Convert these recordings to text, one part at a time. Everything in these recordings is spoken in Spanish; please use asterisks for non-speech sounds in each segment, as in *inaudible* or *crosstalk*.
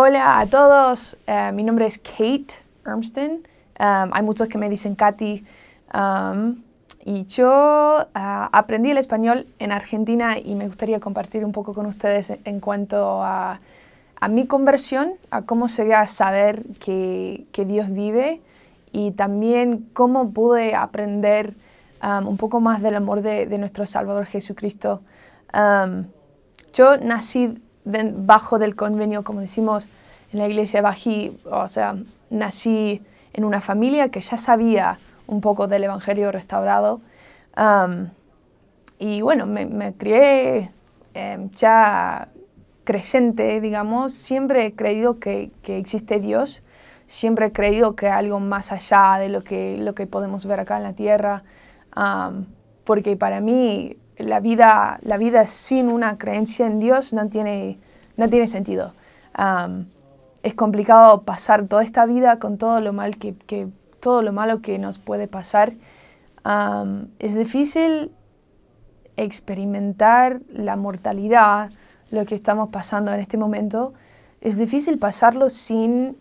Hola a todos, eh, mi nombre es Kate Ermsten. Eh, hay muchos que me dicen Katy. Um, y yo eh, aprendí el español en Argentina y me gustaría compartir un poco con ustedes en cuanto a, mi conversión, a cómo llegué a saber que, Dios vive y también cómo pude aprender um, un poco más del amor de, de nuestro Salvador Jesucristo. Um, yo nací bajo del convenio, como decimos en la iglesia, bají, o sea, nací en una familia que ya sabía un poco del Evangelio restaurado. y bueno, me, crié em, ya creyente, digamos, siempre he creído que, existe Dios, siempre he creído que hay algo más allá de lo que, lo que podemos ver acá en la tierra, porque para mí la vida, la vida sin una creencia en Dios no tiene, no tiene sentido. es complicado pasar toda esta vida con todo lo, mal que, todo lo malo que nos puede pasar. es difícil experimentar la mortalidad, lo que estamos pasando en este momento. Es difícil pasarlo sin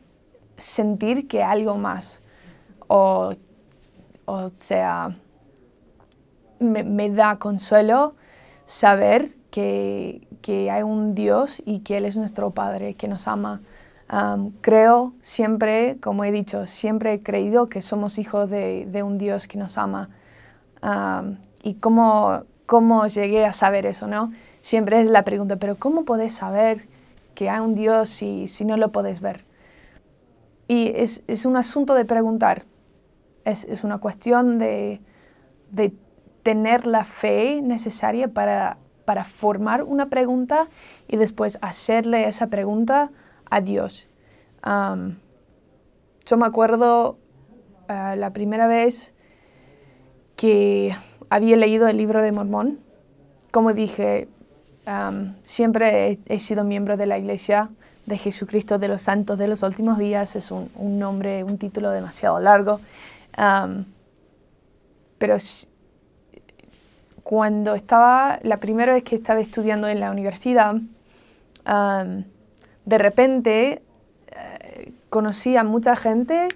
sentir que algo más, o, o sea, me, da consuelo saber que, hay un Dios y que Él es nuestro Padre, que nos ama. creo siempre, como he dicho, siempre he creído que somos hijos de, un Dios que nos ama. y cómo, cómo llegué a saber eso, ¿no? Siempre es la pregunta, pero ¿cómo podés saber que hay un Dios si, si no lo podés ver? Y es, un asunto de preguntar, es, una cuestión de, de tener la fe necesaria para, para formar una pregunta y después hacerle esa pregunta a Dios. yo me acuerdo ah, la primera vez que había leído el libro de Mormón. Como dije, siempre he, sido miembro de la Iglesia de Jesucristo de los Santos de los Últimos Días. Es un, nombre, un título demasiado largo. Um, pero cuando estaba, la primera vez que estaba estudiando en la universidad, de repente conocía eh, conocí a mucha gente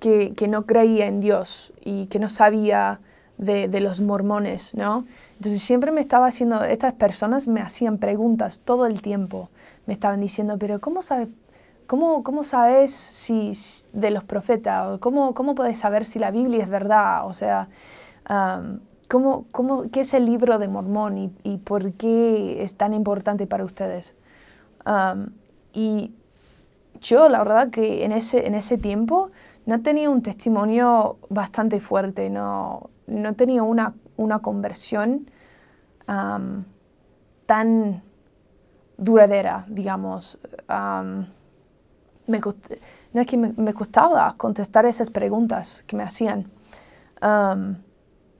que, no creía en Dios y que no sabía de, los mormones, ¿no? Entonces siempre me estaba haciendo, estas personas me hacían preguntas todo el tiempo. Me estaban diciendo, pero ¿cómo sabes? Cómo, ¿Cómo, sabes si de los profetas? ¿Cómo, ¿Cómo puedes saber si la Biblia es verdad? O sea, ¿Cómo, cómo, qué es el libro de Mormón y, por qué es tan importante para ustedes? y yo, la verdad que en ese, en ese tiempo no tenía un testimonio bastante fuerte, no, no tenía una, una conversión tan duradera, digamos. no es que me, me, costaba contestar esas preguntas que me hacían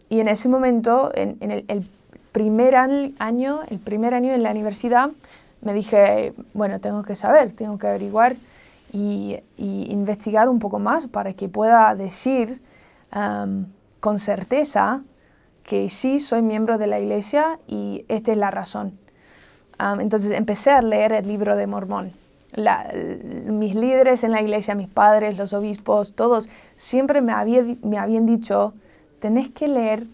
y en ese momento, en, el, primer año, el primer año en la universidad, me dije, bueno, tengo que saber, tengo que averiguar y, investigar un poco más para que pueda decir con certeza que sí soy miembro de la iglesia y esta es la razón. entonces empecé a leer el libro de Mormón. mis líderes en la iglesia, mis padres, los obispos, todos siempre me, había, me habían dicho tenés que leer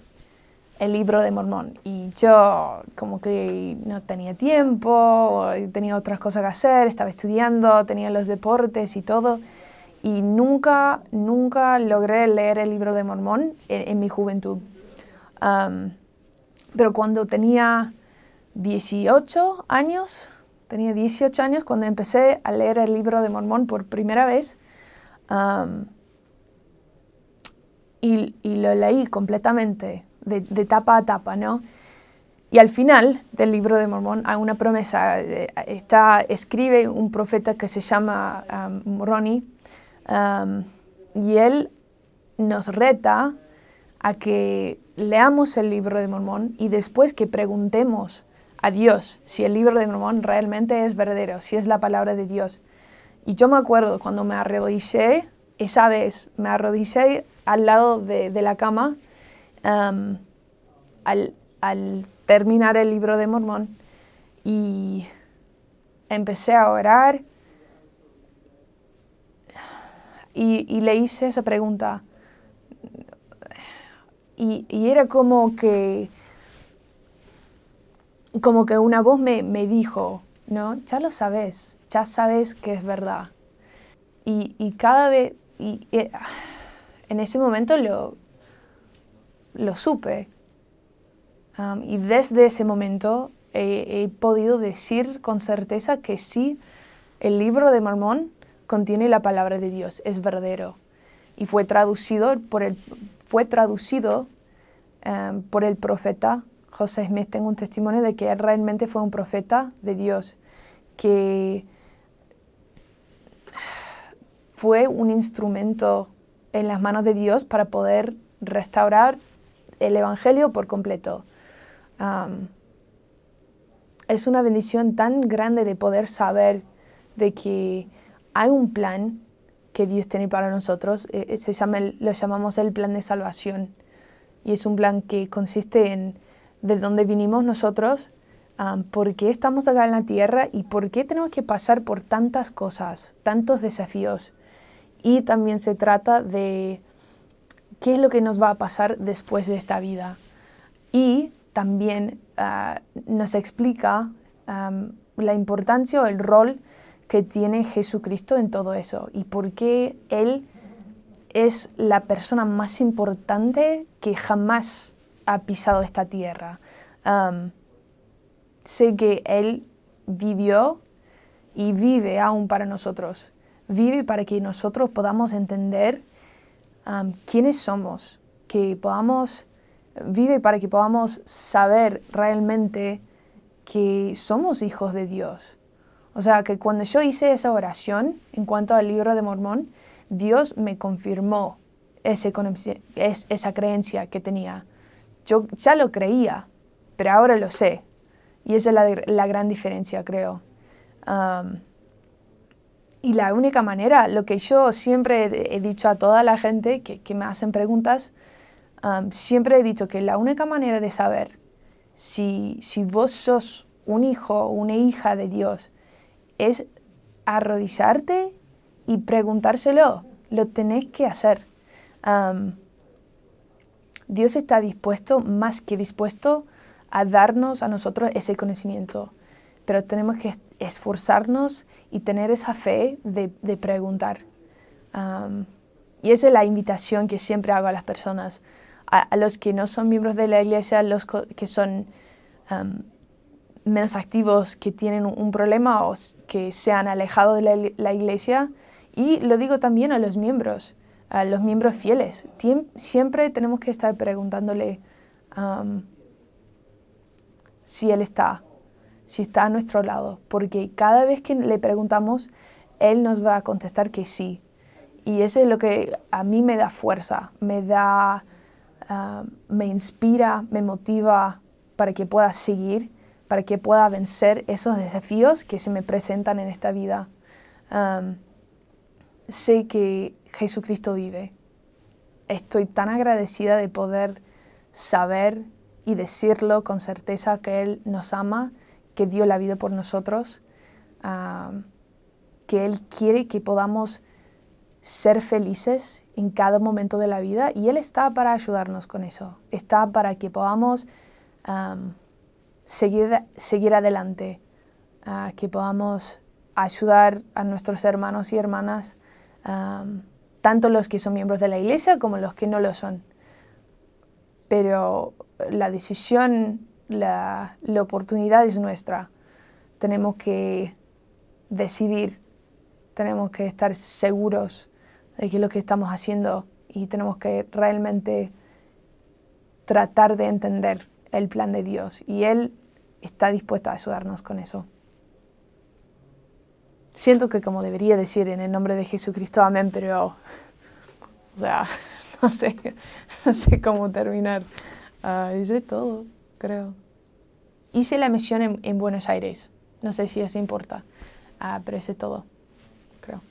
el libro de Mormón. Y yo como que no tenía tiempo, tenía otras cosas que hacer, estaba estudiando, tenía los deportes y todo. Y nunca, nunca logré leer el libro de Mormón en, mi juventud. pero cuando tenía 18 años, tenía 18 años cuando empecé a leer el libro de Mormón por primera vez y, lo leí completamente, de, tapa a tapa, ¿no? Y al final del libro de Mormón hay una promesa. Eh, está, escribe un profeta que se llama um, Moroni um, y él nos reta a que leamos el libro de Mormón y después que preguntemos a Dios si el libro de Mormón realmente es verdadero, si es la palabra de Dios. Y yo me acuerdo cuando me arrodillé, esa vez me arrodillé al lado de, la cama al, terminar el libro de Mormón y empecé a orar y, le hice esa pregunta. Y, era como que, como que una voz me, dijo, ¿no? Ya lo sabes, ya sabes que es verdad. Y, cada vez, eh, en ese momento lo, lo supe. y desde ese momento he, podido decir con certeza que sí, el libro de Mormón contiene la palabra de Dios, es verdadero. Y fue traducido por el, fue traducido, em, por el profeta José Smith. Tengo un testimonio de que él realmente fue un profeta de Dios, que fue un instrumento en las manos de Dios para poder restaurar el Evangelio por completo. es una bendición tan grande de poder saber de que hay un plan que Dios tiene para nosotros. E, e, se llama, lo llamamos el plan de salvación. Y es un plan que consiste en de dónde vinimos nosotros, por qué estamos acá en la tierra y por qué tenemos que pasar por tantas cosas, tantos desafíos y también se trata de qué es lo que nos va a pasar después de esta vida. Y también ah, nos explica la importancia o el rol que tiene Jesucristo en todo eso y por qué Él es la persona más importante que jamás ha pisado esta tierra. sé que Él vivió y vive aún para nosotros vive para que nosotros podamos entender um, quiénes somos, que podamos, vive para que podamos saber realmente que somos hijos de Dios. O sea, que cuando yo hice esa oración en cuanto al libro de Mormón, Dios me confirmó ese, esa creencia que tenía. Yo ya lo creía, pero ahora lo sé. Y esa es la, gran diferencia, creo. Um, y la única manera, lo que yo siempre he dicho a toda la gente que, me hacen preguntas, um, siempre he dicho que la única manera de saber si, vos sos un hijo o una hija de Dios es arrodillarte y preguntárselo. Lo tenés que hacer. Um, Dios está dispuesto, más que dispuesto, a darnos a nosotros ese conocimiento. Pero tenemos que estar esforzarnos y tener esa fe de, preguntar. y esa es la invitación que siempre hago a las personas, a, los que no son miembros de la iglesia, a los que son menos activos, que tienen un, problema o que se han alejado de la, iglesia. Y lo digo también a los miembros, a los miembros fieles. siempre tenemos que estar preguntándole si Él está si está a nuestro lado, porque cada vez que le preguntamos, Él nos va a contestar que sí. Y eso es lo que a mí me da fuerza, me da, ah, me inspira, me motiva para que pueda seguir, para que pueda vencer esos desafíos que se me presentan en esta vida. sé que Jesucristo vive. Estoy tan agradecida de poder saber y decirlo con certeza que Él nos ama que dio la vida por nosotros, ah, que Él quiere que podamos ser felices en cada momento de la vida y Él está para ayudarnos con eso, está para que podamos seguir, seguir adelante, ah, que podamos ayudar a nuestros hermanos y hermanas, tanto los que son miembros de la iglesia como los que no lo son. Pero la decisión la, la oportunidad es nuestra. Tenemos que decidir, tenemos que estar seguros de qué es lo que estamos haciendo y tenemos que realmente tratar de entender el plan de Dios y Él está dispuesto a ayudarnos con eso. Siento que como debería decir en el nombre de Jesucristo, amén, pero, o sea, *laughs* no sé, *laughs* no sé cómo terminar. Uh, es todo creo. Hice la misión en, Buenos Aires. No sé si eso importa, ah, pero ese es todo, creo.